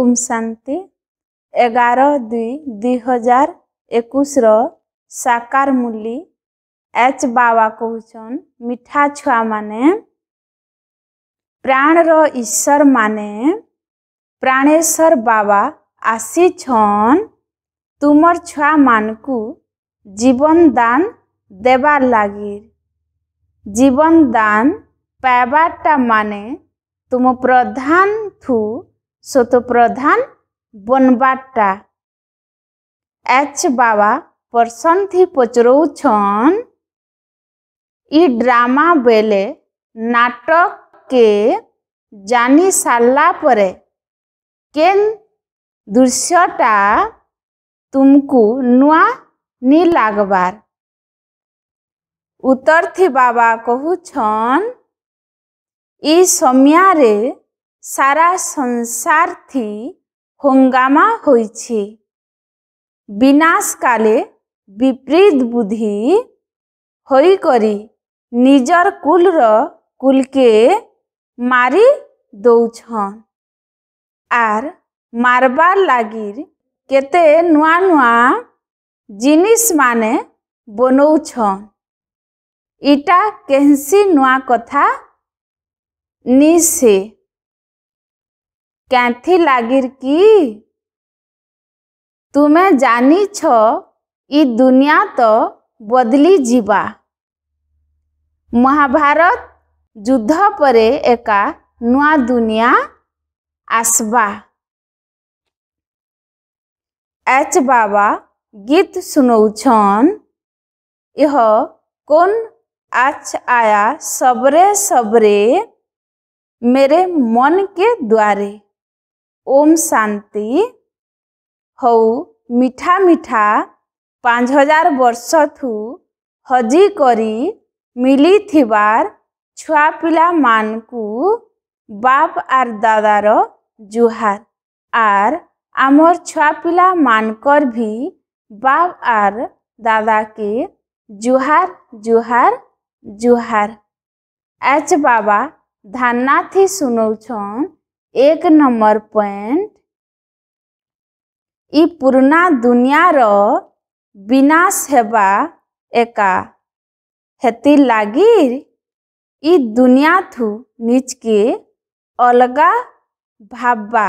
ଓମ୍ ଶାନ୍ତି ଏଗାର ଦୁଇ ଦୁଇହଜାର ଏକୋଇଶର ସାକାର ମୂଲି ଏଚ୍ ବାବା କହୁଛନ୍ ମିଠା ଛୁଆମାନେ ପ୍ରାଣର ଈଶ୍ୱର ମାନେ ପ୍ରାଣେଶ୍ୱର ବାବା ଆସିଛନ୍ ତୁମର ଛୁଆମାନଙ୍କୁ ଜୀବନ ଦାନ ଦେବାର୍ ଲାଗି ଜୀବନ ଦାନ ପାଇବାର୍ଟା ମାନେ ତୁମ ପ୍ରଧାନଠୁ স্বতঃপ্রধান বনবারটা এচ বাবা ପର୍ସନ୍ଥି ପଚରଉଛନ୍ ଇ ଡ୍ରାମା ବେଲେ ନାଟକକେ ଜାନି ସାରିଲା ପରେ କେନ୍ ଦୃଶ୍ୟଟା ତୁମକୁ ନୂଆ ନି ଲାଗ୍ବାର୍ ଉତ୍ତର ଥି ବାବା କହୁଛନ୍ ଇ ସମୟରେ সারা সংসারথি হঙ্গামা হয়েছে বিনাশকালে বিপরীত বুদ্ধি হই করি নিজর কুলর কুলকে মারি দৌছন আর মারবার লাগির কেতে নূয়া নূয়া জিনিস মানে বনৌছ ইটা কেহসি নূয়া কথা নিশে क्या लागिर कि तुम्हें जानी छो इ दुनिया तो बदली जीवा महाभारत युद्ध पर एक नुआ दुनिया आसवा एच बाबा गीत सुनौन यह कौन आच आया सबरे सबरे मेरे मन के द्वारे ओम शांति हौ मिठा मिठा ପାଞ୍ଚ ହଜାର ବର୍ଷଠୁ ହଜି କରି ମିଳିଥିବାର ଛୁଆ ପିଲାମାନଙ୍କୁ ବାପ୍ ଆର୍ ଦାଦାର ଜୁହାର୍ ଆର୍ ଆମର୍ ଛୁଆ ପିଲାମାନଙ୍କର ଭି ବାପ୍ ଆର୍ ଦାଦାକେ ଜୁହାର୍ ଜୁହାର୍ ଜୁହାର୍ ଏଚ୍ ବାବା ଧାନ୍ନାଥି ଶୁନଉଛନ୍ एक नंबर पॉइंट इ पुरना दुनिया रो विनाश हेबा एका हेती लागिर इ दुनिया थु निच के अलगा भाबा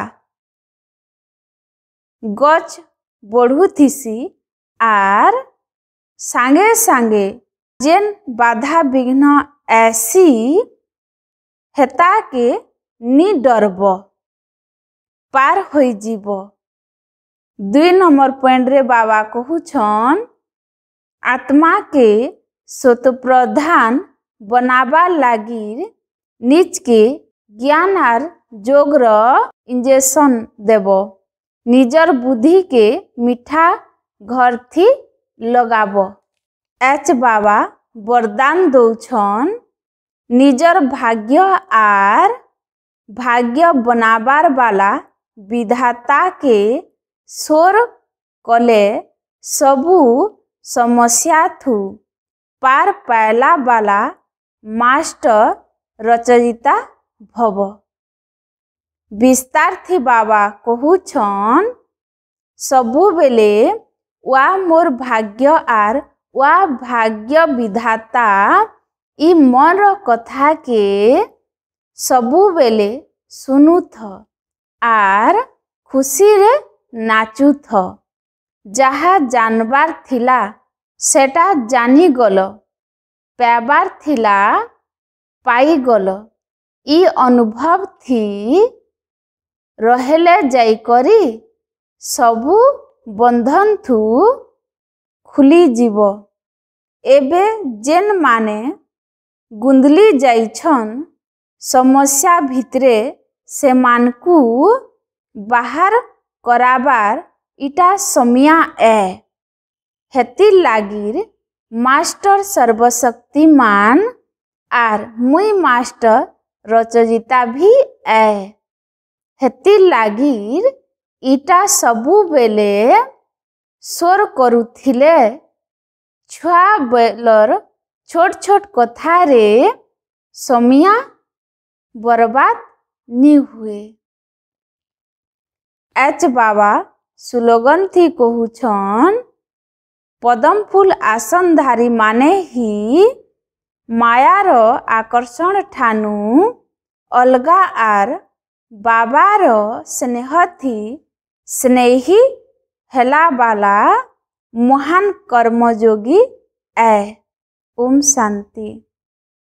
गच थीसी आर सांगे सांगे जेन बाधा विघ्न ऐसी हेता के ନି ଡରବ ପାର ହୋଇଯିବ ଦୁଇ ନମ୍ବର ପଏଣ୍ଟରେ ବାବା କହୁଛନ୍ ଆତ୍ମାକେ ସ୍ୱତପ୍ରଧାନ ବନାବାର୍ ଲାଗି ନିଜକେ ଜ୍ଞାନ ଆର୍ ଯୋଗର ଇଞ୍ଜେକ୍ସନ୍ ଦେବ ନିଜର ବୁଦ୍ଧିକେ ମିଠା ଘରଥି ଲଗାବ ଏଚ୍ ବାବା ବରଦାନ ଦଉଛନ୍ ନିଜର ଭାଗ୍ୟ ଆର୍ भाग्य बनाबार वाला विधाता के सोर कले सबु समस्या थु पार पाला वाला मास्टर रचयिता भव विस्तार्थी बाबा कहुछन सबुबेले वा मोर भाग्य आर वा भाग्य विधाता इ मोर कथा के ସବୁବେଳେ ଶୁଣୁଥ ଆର୍ ଖୁସିରେ ନାଚୁଥ ଯାହା ଜାନବାର୍ ଥିଲା ସେଟା ଜାନିଗଲ ପାଇବାର୍ ଥିଲା ପାଇଗଲ ଇ ଅନୁଭବ ଥି ରହିଲେ ଯାଇକରି ସବୁ ବନ୍ଧନଠୁ ଖୁଲିଯିବ ଏବେ ଯେନ୍ମାନେ ଗୁନ୍ଦଲି ଯାଇଛନ୍ ସମସ୍ୟା ଭିତ୍ରେ ସେମାନଙ୍କୁ ବାହାର୍ କରାବାର୍ ଇଟା ସମିୟା ଏ ହେତିର୍ଲାଗିର୍ ମାଷ୍ଟର୍ ସର୍ବଶକ୍ତିମାନ୍ ଆର୍ ମୁଇଁ ମାଷ୍ଟର୍ ରଚୟିତା ଭି ଏ ହେତିର୍ଲାଗିର୍ ଇଟା ସବୁବେଲେ ସୋର୍ କରୁଥିଲେ ଛୁଆ ବେଲର୍ ଛୋଟ୍ ଛୋଟ୍ କଥାରେ ସମିୟା बर्बाद हुए एच बाबा थी पदम फूल आसनधारी ही मायार आकर्षण ठानु अलगा आर बाबार स्नेह हेला बाला महान कर्मजोगी ए ओम शांति